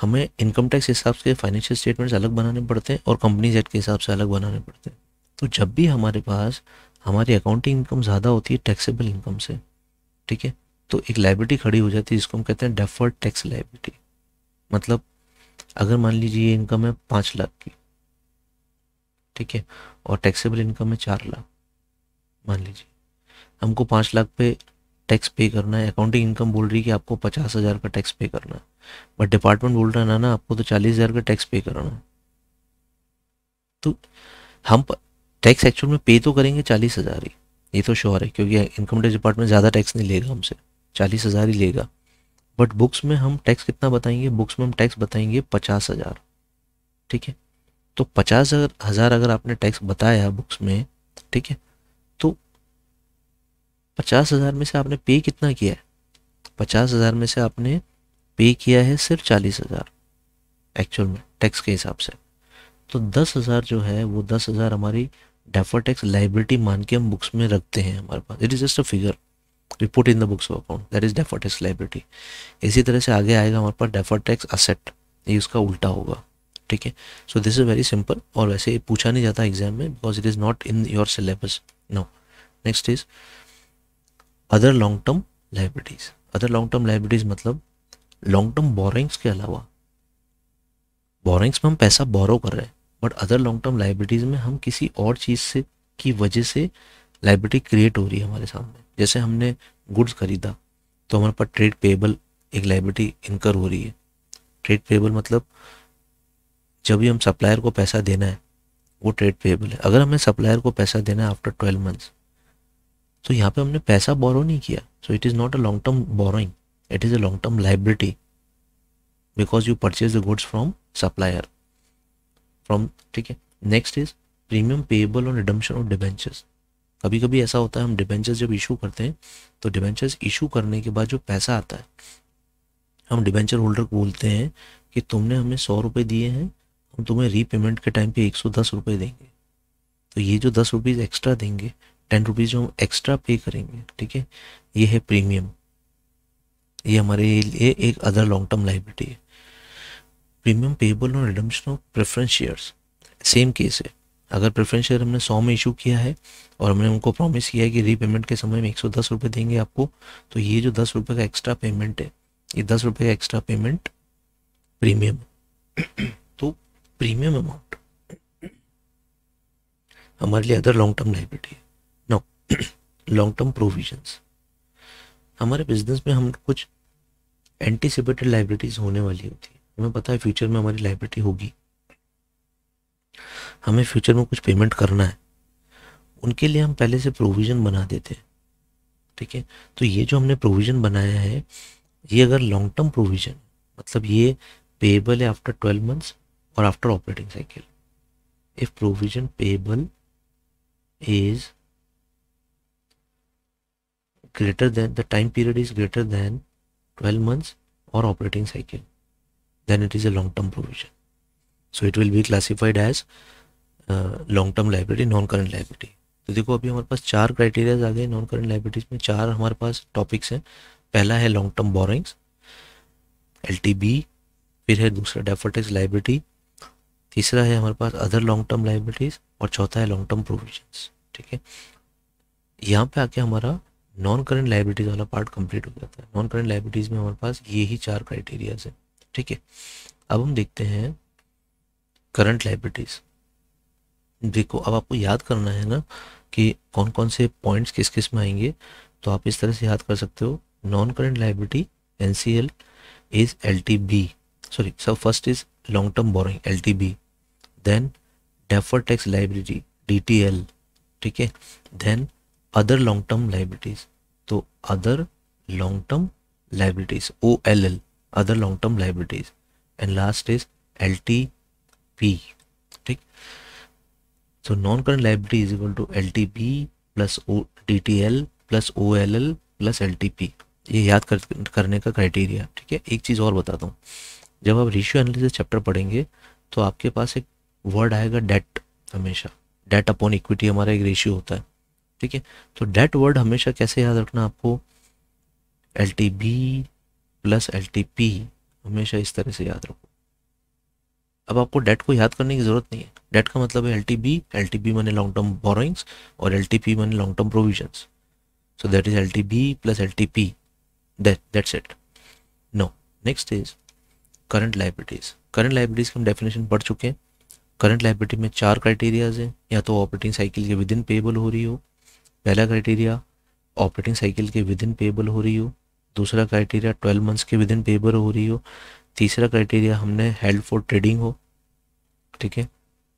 [SPEAKER 1] हमें इनकम टैक्स हिसाब से फाइनेंशियल स्टेटमेंट्स अलग बनाने पड़ते हैं और कंपनीज एक्ट के हिसाब से अलग बनाने पड़ते हैं तो जब भी हमारे पास हमारी अकाउंटिंग इनकम ज़्यादा होती है टैक्सेबल इनकम से ठीक है तो एक लाइबिलिटी खड़ी हो जाती है जिसको हम कहते हैं डेफर्ड टैक्स लाइबिलिटी मतलब अगर मान लीजिए ये इनकम है पाँच लाख की ठीक है और टैक्सेबल इनकम है चार लाख मान लीजिए हमको पाँच लाख पे टैक्स पे करना है अकाउंटिंग इनकम बोल रही है कि आपको पचास हज़ार का टैक्स पे करना है बट डिपार्टमेंट बोल रहा है ना ना आपको तो चालीस हज़ार का टैक्स पे करना है तो हम टैक्स एक्चुअल में पे तो करेंगे चालीस हज़ार ही ये तो श्योर है क्योंकि इनकम टैक्स डिपार्टमेंट ज़्यादा टैक्स नहीं लेगा हमसे चालीस हज़ार ही लेगा बट बुक्स में हम टैक्स कितना बताएंगे बुक्स में हम टैक्स बताएंगे पचास हज़ार ठीक है तो पचास हज़ार अगर आपने टैक्स बताया बुक्स में ठीक है तो पचास हज़ार में से आपने पे कितना किया है पचास हज़ार में से आपने पे किया है सिर्फ चालीस हज़ार एक्चुअल में टैक्स के हिसाब से तो दस हज़ार जो है वो दस हज़ार हमारी डेफर टैक्स लाइबिलिटी मान के हम बुक्स में रखते हैं हमारे पास it is just a figure report in the books of account that is defer tax liability इसी तरह से आगे आएगा हमारे पास डेफर टैक्स असेट ये उसका उल्टा होगा ठीक है so this is very simple और वैसे पूछा नहीं जाता एग्जाम में because it is not in your syllabus no next is other long term liabilities other long term liabilities मतलब लॉन्ग टर्म बोरिंग्स के अलावा बोरिंग्स में हम पैसा बोरो कर रहे हैं but other long term liabilities में हम किसी और चीज़ से की वजह से लाइब्रेटी क्रिएट हो रही है हमारे सामने जैसे हमने गुड्स खरीदा तो हमारे पास ट्रेड पेबल एक लाइब्रेटी इनकर हो रही है ट्रेड पेबल मतलब जब भी हम सप्लायर को पैसा देना है वो ट्रेड पेबल है अगर हमें सप्लायर को पैसा देना है आफ्टर ट्वेल्व मंथ्स तो यहाँ पे हमने पैसा बोरो नहीं किया so it is not a long term borrowing it is a long term liability because you purchase the goods from supplier from ठीक है next is premium payable on redemption of debentures कभी कभी ऐसा होता है हम डिबेंचर्स जब issue करते हैं तो डिबेंचर्स इशू करने के बाद जो पैसा आता है हम डिबेंचर होल्डर को बोलते हैं कि तुमने हमें सौ रुपये दिए हैं हम तुम्हें रीपेमेंट के टाइम पे एक सौ दस रुपये देंगे तो ये जो दस रुपीज़ एक्स्ट्रा देंगे टेन रुपीज़ जो हम एक्स्ट्रा पे करेंगे ठीक है ये है प्रीमियम ये हमारे लिए एक अदर लॉन्ग टर्म लाइबिलिटी है प्रीमियम पेबल और redemption of preference shares same case है अगर प्रेफरेंस शेयर हमने सौ में इशू किया है और हमने उनको प्रॉमिस किया है कि रीपेमेंट के समय में एक सौ दस रुपये देंगे आपको तो ये जो दस रुपये का एक्स्ट्रा पेमेंट है ये दस रुपये का एक्स्ट्रा पेमेंट प्रीमियम तो प्रीमियम अमाउंट हमारे लिए अदर लॉन्ग टर्म लाइबिलिटी है नो लॉन्ग टर्म प्रोविजंस हमारे बिजनेस में हम कुछ एंटीसिपेटेड लाइबिलिटीज होने वाली होती है हमें पता है फ्यूचर में हमारी लाइब्रेटी होगी हमें फ्यूचर में कुछ पेमेंट करना है उनके लिए हम पहले से प्रोविज़न बना देते हैं ठीक है तो ये जो हमने प्रोविज़न बनाया है ये अगर लॉन्ग टर्म प्रोविज़न मतलब ये पेएबल है after twelve months or after operating cycle if provision payable is greater than the time period is greater than twelve months or operating cycle then it is a long-term provision. So it will be classified as uh, long-term liability, non-current liability. तो देखो अभी हमारे पास चार criterias आ गए non current liabilities में चार हमारे पास topics हैं पहला है लॉन्ग टर्म बोरिंग्स एल फिर है दूसरा डेफर लाइब्रेरी तीसरा है हमारे पास अदर लॉन्ग टर्म लाइबिलिटीज और चौथा है लॉन्ग टर्म प्रोविजंस ठीक है यहाँ पे आके हमारा नॉन करेंट लाइबिलिटीज वाला पार्ट कंप्लीट हो जाता है नॉन करेंट लाइबिलिटीज में हमारे पास ये ही चार क्राइटेरियाज हैं ठीक है अब हम देखते हैं करंट लाइब्रेटीज देखो अब आपको याद करना है ना कि कौन कौन से पॉइंट्स किस किस में आएंगे तो आप इस तरह से याद कर सकते हो non current liability N C L is L T B sorry सब first is long term borrowing L T B then defer tax liability D T L ठीक है then other long term liabilities तो other long term liabilities O L L other long term liabilities and last is LTP ठीक so non current liability is equal to LTP plus o, DTL plus OLL plus LTP ये याद कर, करने का criteria ठीक है एक चीज़ और बताता हूँ जब आप रेशियो एनालिसिस चैप्टर पढ़ेंगे तो आपके पास एक वर्ड आएगा डेट हमेशा डेट अपॉन इक्विटी हमारा एक रेशियो होता है ठीक है तो डेट वर्ड हमेशा कैसे याद रखना आपको L T B plus L T P हमेशा इस तरह से याद रखो अब आपको डेट को याद करने की जरूरत नहीं है डेट का मतलब है L T B L T B मैंने लॉन्ग टर्म बोरोइंग्स और एल टी पी मैंने long term so is L T B plus L T that that's it no next is current liabilities current liabilities की हम definition पढ़ चुके हैं current लाइब्रेटी में चार क्राइटेरियाज हैं या तो ऑपरेटिंग साइकिल के विद इन पेबल हो रही हो पहला क्राइटेरिया ऑपरेटिंग साइकिल के विद इन पेबल हो रही हो दूसरा क्राइटेरिया ट्वेल्व मंथ्स के विदिन पेपर हो रही हो तीसरा क्राइटेरिया हमने हेल्प फॉर ट्रेडिंग हो ठीक है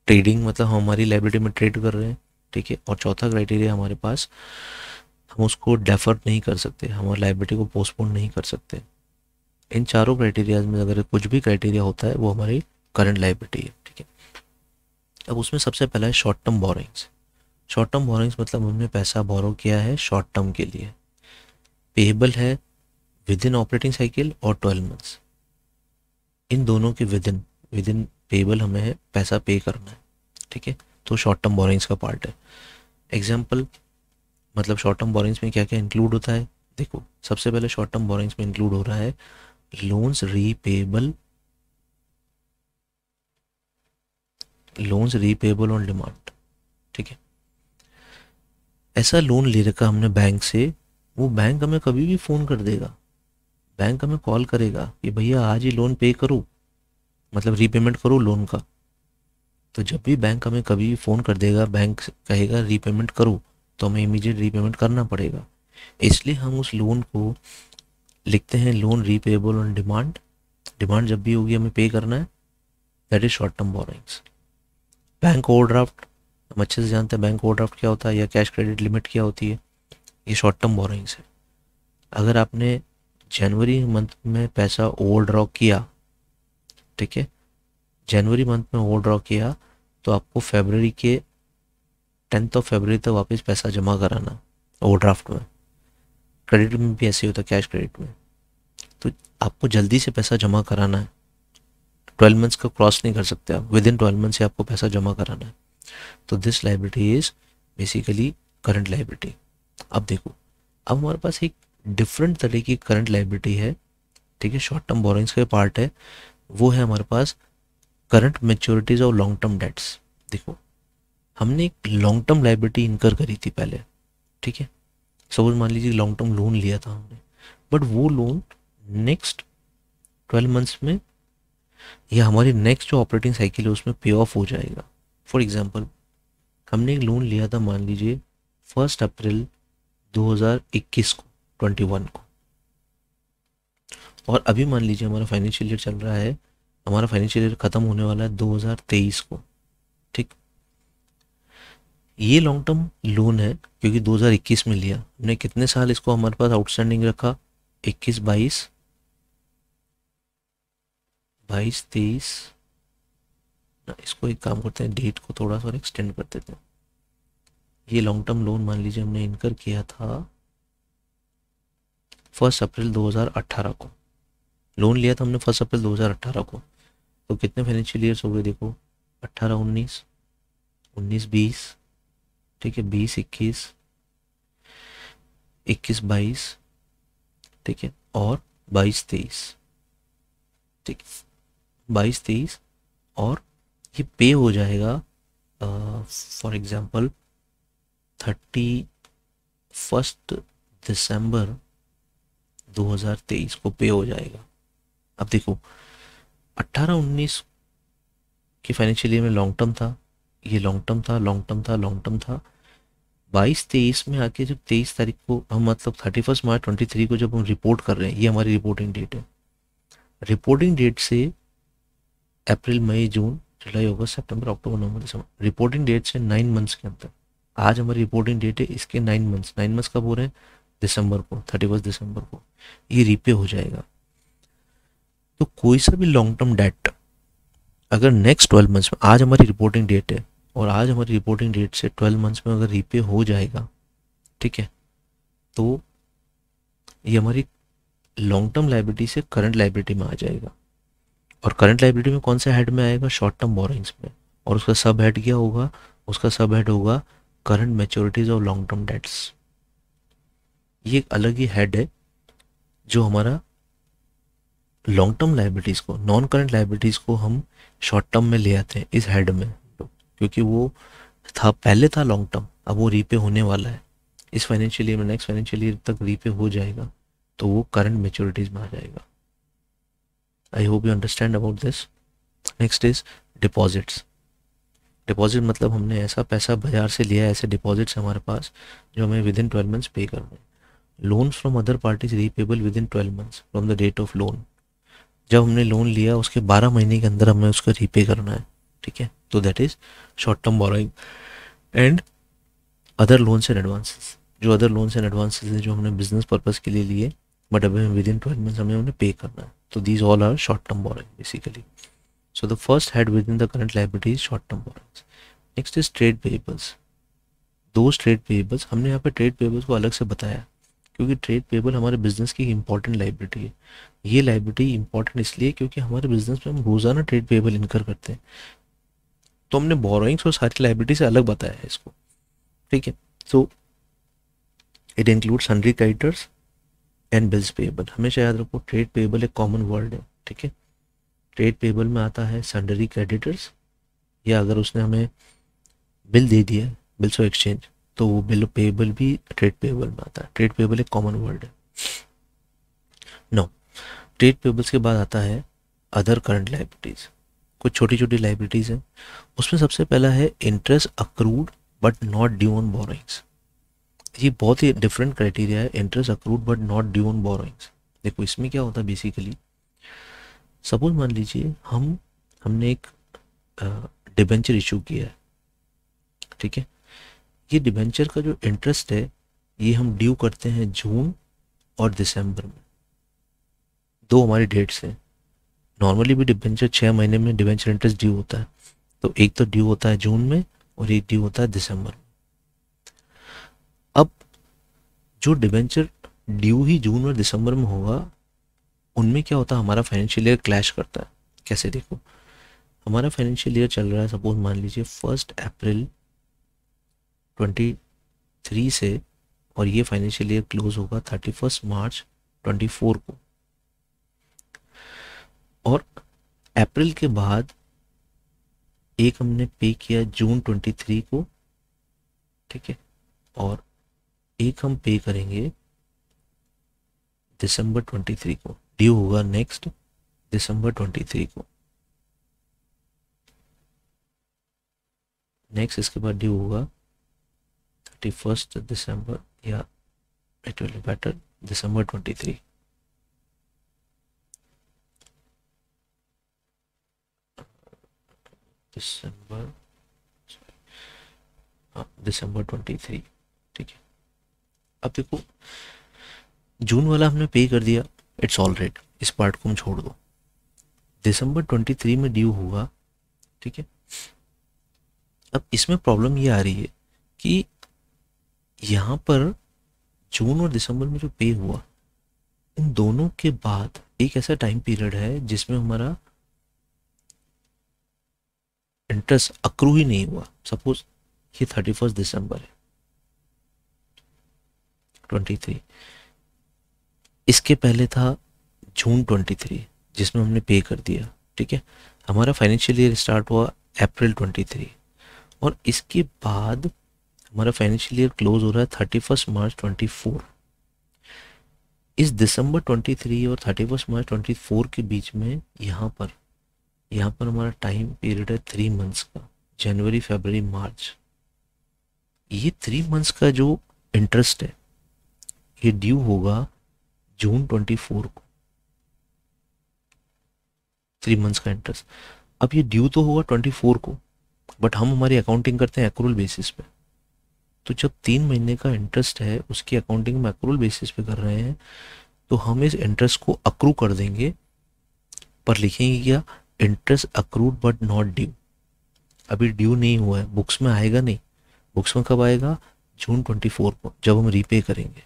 [SPEAKER 1] ट्रेडिंग मतलब हम हमारी लाइब्रेरी में ट्रेड कर रहे हैं ठीक है और चौथा क्राइटेरिया हमारे पास हम उसको डेफर नहीं कर सकते हमारी लाइब्रेरी को पोस्टपोन नहीं कर सकते इन चारों क्राइटेरियाज में अगर कुछ भी क्राइटेरिया होता है वो हमारी करंट लाइब्रेरी है ठीक है अब उसमें सबसे पहला है short term borrowings short term borrowings मतलब हमने पैसा बोरो किया है शॉर्ट टर्म के लिए पेबल है विद इन ऑपरेटिंग साइकिल और ट्वेल्व मंथ्स इन दोनों के within within payable हमें पैसा पे करना है ठीक है तो शॉर्ट टर्म बोरिंग्स का पार्ट है एग्जाम्पल मतलब शॉर्ट टर्म बोरिंग्स में क्या क्या इंक्लूड होता है देखो सबसे पहले शॉर्ट टर्म बोरिंग्स में इंक्लूड हो रहा है loans repayable loans repayable on demand ठीक है ऐसा लोन ले रखा हमने बैंक से वो बैंक हमें कभी भी फ़ोन कर देगा बैंक हमें कॉल करेगा कि भैया आज ही लोन पे करूँ मतलब रीपेमेंट करूँ लोन का तो जब भी बैंक हमें कभी फ़ोन कर देगा बैंक कहेगा रीपेमेंट करूँ तो हमें इमीडिएट रीपेमेंट करना पड़ेगा इसलिए हम उस लोन को लिखते हैं loan repayable on demand demand जब भी होगी हमें पे करना है that is short term borrowings bank overdraft हम अच्छे से जानते हैं बैंक ओवरड्राफ्ट क्या होता है या कैश क्रेडिट लिमिट क्या होती है ये शॉर्ट टर्म बोरिंग्स है अगर आपने जनवरी मंथ में पैसा ओवर ड्रॉ किया ठीक है जनवरी मंथ में ओवर ड्रॉ किया तो आपको फेबररी के टेंथ ऑफ फेबररी तक वापस पैसा जमा कराना ओवर ड्राफ्ट में क्रेडिट में भी ऐसे होता कैश क्रेडिट में तो आपको जल्दी से पैसा जमा कराना है ट्वेल्व मंथ्स का क्रॉस नहीं कर सकते आप विद इन ट्वेल्व मंथ्स से आपको पैसा जमा कराना है तो this liability is basically current liability अब देखो अब हमारे पास एक डिफरेंट तरह की करंट लाइबिलिटी है ठीक है शॉर्ट टर्म बोरिंग्स का पार्ट है वो है हमारे पास करंट मेच्योरिटीज और लॉन्ग टर्म डेट्स देखो हमने एक लॉन्ग टर्म लाइबिलिटी इनकर करी थी पहले ठीक है सपोज मान लीजिए लॉन्ग टर्म लोन लिया था हमने बट वो लोन नेक्स्ट ट्वेल्व मंथ्स में या हमारी नेक्स्ट जो ऑपरेटिंग साइकिल है उसमें पे ऑफ हो जाएगा फॉर एग्जाम्पल हमने एक लोन लिया था मान लीजिए फर्स्ट अप्रैल 2021 को ट्वेंटी वन को और अभी मान लीजिए हमारा फाइनेंशियल ईयर चल रहा है हमारा फाइनेंशियल ईयर ख़त्म होने वाला है 2023 को ठीक ये लॉन्ग टर्म लोन है क्योंकि 2021 में लिया हमने कितने साल इसको हमारे पास आउटस्टैंडिंग रखा 21 22 बाईस तेईस ना इसको एक काम करते हैं डेट को थोड़ा सा और एक्सटेंड कर देते हैं ये लॉन्ग टर्म लोन मान लीजिए हमने इनकर किया था फर्स्ट अप्रैल 2018 को लोन लिया था हमने फर्स्ट अप्रैल 2018 को तो कितने फाइनेंशियल ईयर्स हो गए देखो अट्ठारह उन्नीस उन्नीस बीस ठीक है बीस इक्कीस इक्कीस बाईस ठीक है और बाईस तेईस ठीक बाईस तेईस और ये पे हो जाएगा फॉर एग्जांपल थर्टी फर्स्ट दिसंबर 2023 को पे हो जाएगा अब देखो 18-19 के फाइनेंशियल ईयर में लॉन्ग टर्म था ये लॉन्ग टर्म था लॉन्ग टर्म था लॉन्ग टर्म था 22 तेईस में आके जब 23 तारीख को हम मतलब 31 मार्च 23 को जब हम रिपोर्ट कर रहे हैं ये हमारी रिपोर्टिंग डेट है रिपोर्टिंग डेट से अप्रैल मई जून जुलाई अगस्त सितंबर अक्टूबर नवंबर दिसंबर रिपोर्टिंग डेट से नाइन मंथ्स के अंदर आज हमारी रिपोर्टिंग डेट है इसके नाइन मंथ्स नाइन मंथ्स कब हो रहे हैं दिसंबर को थर्टी फर्स्ट दिसंबर को ये रीपे हो जाएगा तो कोई सा भी लॉन्ग टर्म डेट अगर नेक्स्ट ट्वेल्व मंथ्स में आज हमारी रिपोर्टिंग डेट है और आज हमारी रिपोर्टिंग डेट से ट्वेल्व मंथ्स में अगर रीपे हो जाएगा ठीक है तो ये हमारी लॉन्ग टर्म लाइब्रेटी से करंट लाइब्रेटी में आ जाएगा और करंट लाइब्रेटी में कौन सा हेड में आएगा शॉर्ट टर्म बोरिंग्स में और उसका सब हेड क्या होगा उसका सब हेड होगा करंट मेच्योरिटीज और लॉन्ग टर्म डेट्स ये एक अलग ही हेड है जो हमारा लॉन्ग टर्म लाइबिलिटीज़ को नॉन करंट लाइबिलिटीज़ को हम शॉर्ट टर्म में ले आते हैं इस हेड में क्योंकि वो था पहले था लॉन्ग टर्म अब वो रीपे होने वाला है इस फाइनेंशियल ईयर में नेक्स्ट फाइनेंशियल ईयर तक रीपे हो जाएगा तो वो करंट मेच्योरिटीज में आ जाएगा I hope you understand about this next is deposits deposit मतलब हमने ऐसा पैसा बाजार से लिया है ऐसे डिपॉजिट्स हमारे पास जो हमें विद इन ट्वेल्व मंथ्स पे करना हैं from other parties repayable within twelve months from the date of loan जब हमने लोन लिया उसके बारह महीने के अंदर हमें उसका रीपे करना है ठीक है तो that is short term borrowing and other loans and advances जो अदर लोन्स एंड एडवांसेस है जो हमने बिजनेस पर्पज के लिए लिए बट अभी विद इन ट्वेल्व मंथ्स हमें उन्हें पे करना है तो these all are short term borrowing basically so the first head within the current is short term borrowings next is trade payables दो ट्रेड पेबल्स हमने यहाँ पे ट्रेड पेबल्स को अलग से बताया क्योंकि ट्रेड पेबल हमारे बिजनेस की इंपॉर्टेंट लाइब्रेरी है ये लाइब्रेरी इंपॉर्टेंट इसलिए क्योंकि हमारे बिजनेस में हम रोज़ाना ट्रेड पेबल इनकर करते हैं तो हमने बोरोइंग्स और सारी लाइब्रेरी से अलग बताया है इसको ठीक है so it include sundry creditors and bills payable हमेशा याद रखो ट्रेड पेबल एक कॉमन वर्ड है ठीक है ट्रेड पेबल में आता है सन्डरी क्रेडिटर्स या अगर उसने हमें बिल दे दिया बिल्स ऑफ एक्सचेंज तो वो बिल पेबल भी ट्रेड पेबल में आता है ट्रेड पेबल एक कॉमन वर्ड है नो ट्रेड पेबल्स के बाद आता है अदर करंट लाइब्रिटीज कुछ छोटी छोटी लाइब्रिटीज हैं उसमें सबसे पहला है interest accrued but not due on borrowings ये बहुत ही डिफरेंट क्राइटेरिया है interest accrued but not due on borrowings देखो इसमें क्या होता है बेसिकली सपोज मान लीजिए हम हमने एक डिबेंचर इशू किया है ठीक है ये डिबेंचर का जो इंटरेस्ट है ये हम ड्यू करते हैं जून और दिसंबर में दो हमारी डेट्स हैं नॉर्मली भी डिबेंचर छः महीने में डिबेंचर इंटरेस्ट ड्यू होता है तो एक तो ड्यू होता है जून में और एक ड्यू होता है दिसंबर में अब जो डिबेंचर ड्यू ही जून और दिसंबर में होगा उनमें क्या होता है हमारा फाइनेंशियल ईयर क्लैश करता है कैसे देखो हमारा फाइनेंशियल ईयर चल रहा है सपोज मान लीजिए फर्स्ट अप्रैल ट्वेंटी थ्री से और ये फाइनेंशियल ईयर क्लोज होगा thirty first March twenty four को और अप्रैल के बाद एक हमने पे किया जून ट्वेंटी थ्री को ठीक है और एक हम पे करेंगे दिसंबर ट्वेंटी थ्री को ड्यू होगा नेक्स्ट दिसंबर ट्वेंटी थ्री को नेक्स्ट इसके बाद ड्यू होगा 31st December yeah it will be better December 23 December sorry. December twenty three ठीक है अब देखो जून वाला हमने पे कर दिया इट्स ऑल रेड इस पार्ट को हम छोड़ दो दिसंबर ट्वेंटी थ्री में ड्यू हुआ ठीक है अब इसमें प्रॉब्लम ये आ रही है कि यहाँ पर जून और दिसंबर में जो पे हुआ इन दोनों के बाद एक ऐसा टाइम पीरियड है जिसमें हमारा इंटरेस्ट अक्रू ही नहीं हुआ सपोज ये थर्टी फर्स्ट दिसंबर है ट्वेंटी थ्री इसके पहले था जून ट्वेंटी थ्री जिसमें हमने पे कर दिया ठीक है हमारा फाइनेंशियल ईयर स्टार्ट हुआ अप्रैल ट्वेंटी थ्री और इसके बाद हमारा फाइनेंशियल ईयर क्लोज हो रहा है thirty first March twenty four इस दिसंबर ट्वेंटी थ्री और thirty first March twenty four के बीच में यहाँ पर यहाँ पर हमारा टाइम पीरियड है थ्री मंथ्स का जनवरी फेबररी मार्च ये थ्री मंथ्स का जो इंटरेस्ट है ये ड्यू होगा जून ट्वेंटी फोर को थ्री मंथ्स का इंटरेस्ट अब ये ड्यू तो होगा ट्वेंटी फोर को बट हम हमारी अकाउंटिंग करते हैं एक्रूल बेसिस पे तो जब तीन महीने का इंटरेस्ट है उसकी अकाउंटिंग में अक्रूल बेसिस पे कर रहे हैं तो हम इस इंटरेस्ट को अक्रू कर देंगे पर लिखेंगे क्या interest accrued but not due अभी ड्यू नहीं हुआ है बुक्स में आएगा नहीं बुक्स में कब आएगा जून ट्वेंटी फोर को जब हम रीपे करेंगे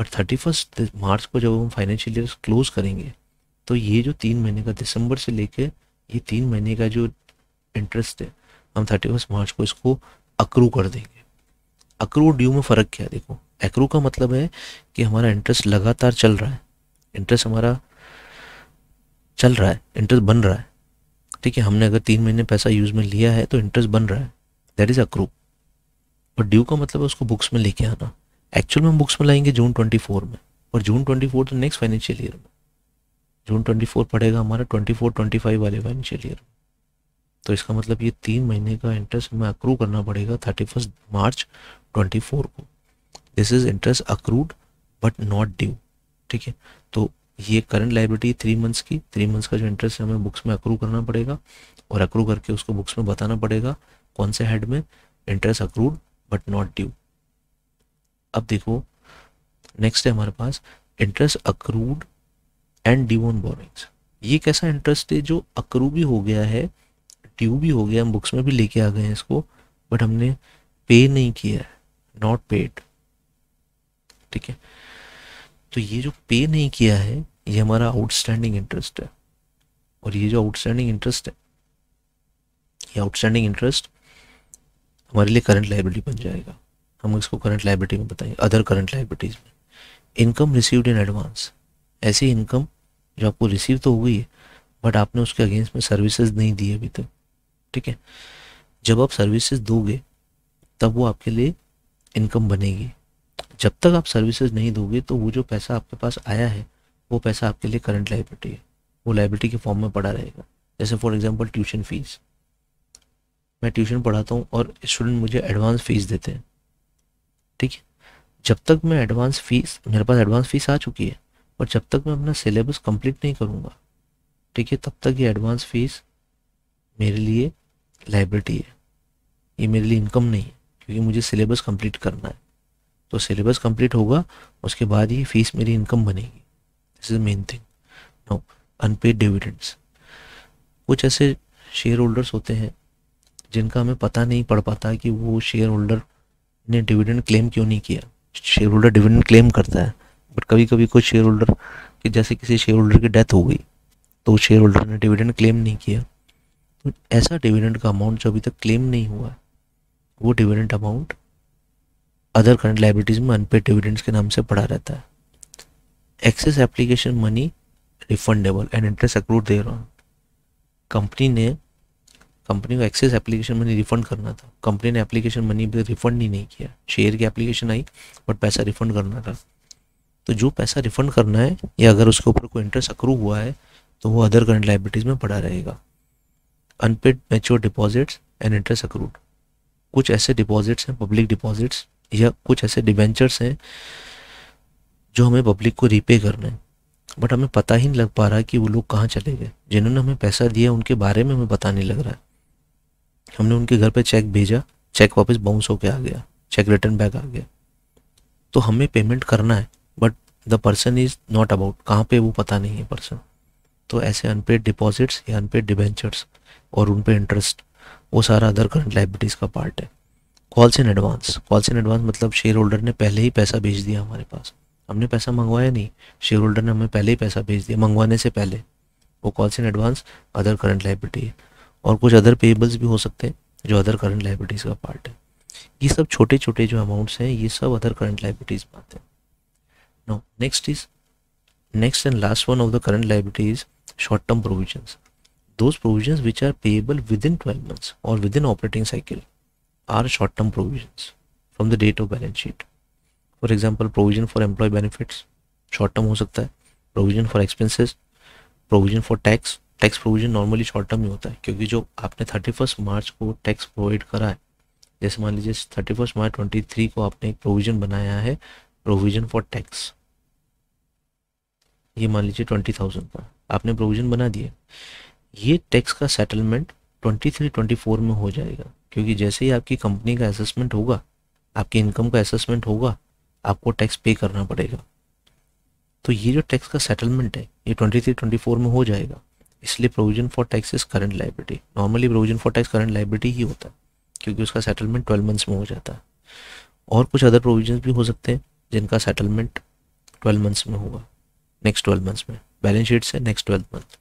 [SPEAKER 1] बट थर्टी फर्स्ट मार्च को जब हम फाइनेंशियल ईयर क्लोज करेंगे तो ये जो तीन महीने का दिसंबर से लेके ये तीन महीने का जो इंटरेस्ट है हम थर्टी फर्स्ट मार्च को इसको अक्रू कर देंगे अक्रू ड्यू में फ़र्क क्या है देखो एक्रू का मतलब है कि हमारा इंटरेस्ट लगातार चल रहा है इंटरेस्ट हमारा चल रहा है इंटरेस्ट बन रहा है ठीक है हमने अगर तीन महीने पैसा यूज़ में लिया है तो इंटरेस्ट बन रहा है दैट इज़ अक्रू और ड्यू का मतलब है उसको बुक्स में लेके आना एक्चुअल में हम बुक्स में लाएंगे जून ट्वेंटी में और जून ट्वेंटी तो नेक्स्ट फाइनेंशियल ईयर में जून ट्वेंटी पड़ेगा हमारा ट्वेंटी फोर वाले फाइनेंशियल ईयर में तो इसका मतलब ये तीन महीने का इंटरेस्ट हमें अक्रू करना पड़ेगा थर्टी फर्स्ट मार्च 24 को this is interest accrued but not due ठीक है तो ये करंट लाइब्रेटी थ्री मंथ्स की थ्री मंथ्स का जो इंटरेस्ट है हमें बुक्स में अक्रू करना पड़ेगा और अक्रू करके उसको बुक्स में बताना पड़ेगा कौन से हेड में interest accrued but not due अब देखो नेक्स्ट है हमारे पास interest accrued and due on borrowings ये कैसा इंटरेस्ट है जो अक्रू भी हो गया है ड्यू भी हो गया हम बुक्स में भी लेके आ गए हैं इसको बट हमने पे नहीं किया है नॉट पेड ठीक है तो ये जो पे नहीं किया है ये हमारा आउटस्टैंडिंग इंटरेस्ट है और ये जो आउटस्टैंडिंग इंटरेस्ट है ये आउटस्टैंडिंग इंटरेस्ट हमारे लिए करंट लाइबिलिटी बन जाएगा हम इसको करंट लाइबिलिटी में बताएंगे अदर करंट लाइबिलिटीज में इनकम रिसीव्ड इन एडवांस ऐसी इनकम जो आपको रिसीव तो हो गई है बट आपने उसके अगेंस्ट में सर्विसेज नहीं दी अभी तक ठीक है जब आप सर्विसेज दोगे तब वो आपके लिए इनकम बनेगी जब तक आप सर्विसेज नहीं दोगे तो वो जो पैसा आपके पास आया है वो पैसा आपके लिए करंट लाइबिलिटी है वो लाइबिलिटी के फॉर्म में पड़ा रहेगा जैसे फॉर एग्जाम्पल ट्यूशन फीस मैं ट्यूशन पढ़ाता हूँ और स्टूडेंट मुझे एडवांस फीस देते हैं ठीक है जब तक मैं एडवांस फीस मेरे पास एडवांस फीस आ चुकी है और जब तक मैं अपना सिलेबस कंप्लीट नहीं करूँगा ठीक है तब तक ये एडवांस फीस मेरे लिए लाइबिलिटी है ये मेरे लिए इनकम नहीं है क्योंकि मुझे सिलेबस कंप्लीट करना है तो सिलेबस कंप्लीट होगा उसके बाद ही फीस मेरी इनकम बनेगी this is main thing now unpaid dividends कुछ ऐसे शेयर होल्डर्स होते हैं जिनका हमें पता नहीं पड़ पाता कि वो शेयर होल्डर ने डिविडेंड क्लेम क्यों नहीं किया शेयर होल्डर डिविडेंड क्लेम करता है बट कभी कभी कुछ शेयर होल्डर कि जैसे किसी शेयर होल्डर की डेथ हो गई तो शेयर होल्डर ने डिविडेंड क्लेम नहीं किया तो ऐसा डिविडेंड का अमाउंट जो अभी तक क्लेम नहीं हुआ है वो dividend amount other current liabilities में अनपेड डिविडेंड्स के नाम से पड़ा रहता है excess application money refundable and interest accrued दे रहा कंपनी ने कंपनी को एक्सेस एप्लीकेशन मनी रिफंड करना था कंपनी ने एप्लीकेशन मनी भी रिफंड ही नहीं किया शेयर की एप्लीकेशन आई बट पैसा रिफंड करना था तो जो पैसा रिफंड करना है या अगर उसके ऊपर कोई इंटरेस्ट अक्रू हुआ है तो वो अदर करंट लाइबिलिटीज़ में पड़ा रहेगा unpaid matured deposits and interest accrued कुछ ऐसे डिपॉजिट्स हैं पब्लिक डिपॉजिट्स या कुछ ऐसे डिवेंचर्स हैं जो हमें पब्लिक को रीपे करना है बट हमें पता ही नहीं लग पा रहा कि वो लोग कहाँ चले गए जिन्होंने हमें पैसा दिया उनके बारे में हमें पता नहीं लग रहा है हमने उनके घर पे चेक भेजा चेक वापस बाउंस होके आ गया चेक रिटर्न बैक आ गया तो हमें पेमेंट करना है but the person is not about कहाँ पे वो पता नहीं है पर्सन तो ऐसे अनपेड डिपॉजिट्स या अनपेड डिबेंचर्स और उन पर इंटरेस्ट वो सारा अदर करंट लाइबिलिटीज़ का पार्ट है calls in advance calls in advance मतलब शेयर होल्डर ने पहले ही पैसा भेज दिया हमारे पास हमने पैसा मंगवाया नहीं शेयर होल्डर ने हमें पहले ही पैसा भेज दिया मंगवाने से पहले वो calls in advance other current liability है और कुछ अदर पेबल्स भी हो सकते हैं जो अदर करंट लाइबिलिटीज़ का पार्ट है ये सब छोटे छोटे जो अमाउंट्स हैं ये सब अदर करंट लाइबिलिटीज़ बात है now next is next and last one of the current liability is short term provisions those provisions which are payable within 12 months or within operating cycle are short-term provisions from the date of balance sheet. For example, provision for employee benefits short-term ho sakta hai. Provision for expenses, provision for tax, tax provision normally short-term hi hota hai. Kyunki jo aapne 31st March ko tax provide kara hai. है जैसे मान लीजिए thirty first March twenty three को आपने एक provision बनाया है provision for tax ये मान लीजिए ट्वेंटी थाउजेंड का आपने प्रोविजन बना दिया ये टैक्स का सेटलमेंट 23 24 में हो जाएगा क्योंकि जैसे ही आपकी कंपनी का असेसमेंट होगा आपकी इनकम का असेसमेंट होगा आपको टैक्स पे करना पड़ेगा तो ये जो टैक्स का सेटलमेंट है ये 23 24 में हो जाएगा इसलिए provision for tax is current liability normally provision for tax current liability ही होता है क्योंकि उसका सेटलमेंट ट्वेल्व मंथ्स में हो जाता है और कुछ अदर प्रोविजन भी हो सकते हैं जिनका सेटलमेंट ट्वेल्व मंथ्स में होगा नेक्स्ट ट्वेल्व मंथ्स में बैलेंस शीट से नेक्स्ट ट्वेल्व मंथ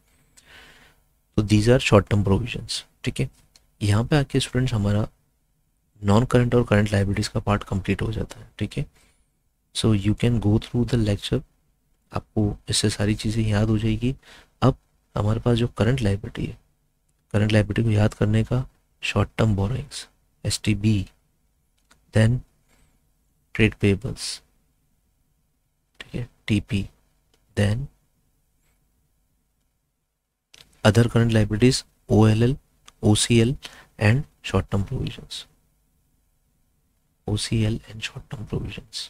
[SPEAKER 1] तो these are short term provisions ठीक है यहाँ पे आके स्टूडेंट्स हमारा नॉन करंट और करंट लाइब्रेटीज का पार्ट कंप्लीट हो जाता है ठीक है so you can go through the lecture आपको इससे सारी चीज़ें याद हो जाएगी अब हमारे पास जो करंट लाइब्रेटी है करंट लाइब्रेटी को याद करने का short term borrowings S T B then trade payables ठीक है T P then other current liabilities OLL, OCL and short-term provisions. OCL and short-term provisions.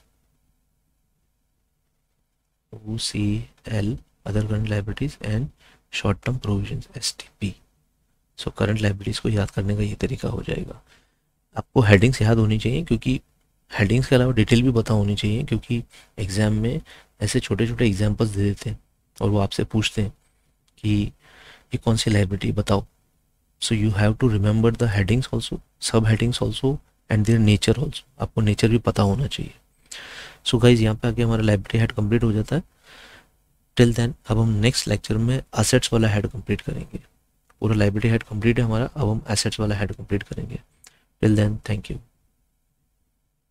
[SPEAKER 1] OCL, other current liabilities and short-term provisions STP. So current liabilities को याद करने का ये तरीका हो जाएगा आपको हेडिंग्स याद होनी चाहिए क्योंकि हेडिंग्स के अलावा डिटेल भी पता होनी चाहिए क्योंकि एग्ज़ाम में ऐसे छोटे छोटे एग्जाम्पल्स दे देते हैं और वो आपसे पूछते हैं कि ये कौन सी लाइब्रेरी बताओ so you have to remember the headings also सब headings also and their nature also आपको नेचर भी पता होना चाहिए सो गाइज यहाँ पे आके हमारा लाइब्रेरी हेड कम्प्लीट हो जाता है टिल देन अब हम नेक्स्ट लेक्चर में असेट्स वाला हेड कम्प्लीट करेंगे पूरा लाइब्रेरी हेड कम्प्लीट है हमारा अब हम एसेट्स वाला हेड कम्प्लीट करेंगे टिल देन थैंक यू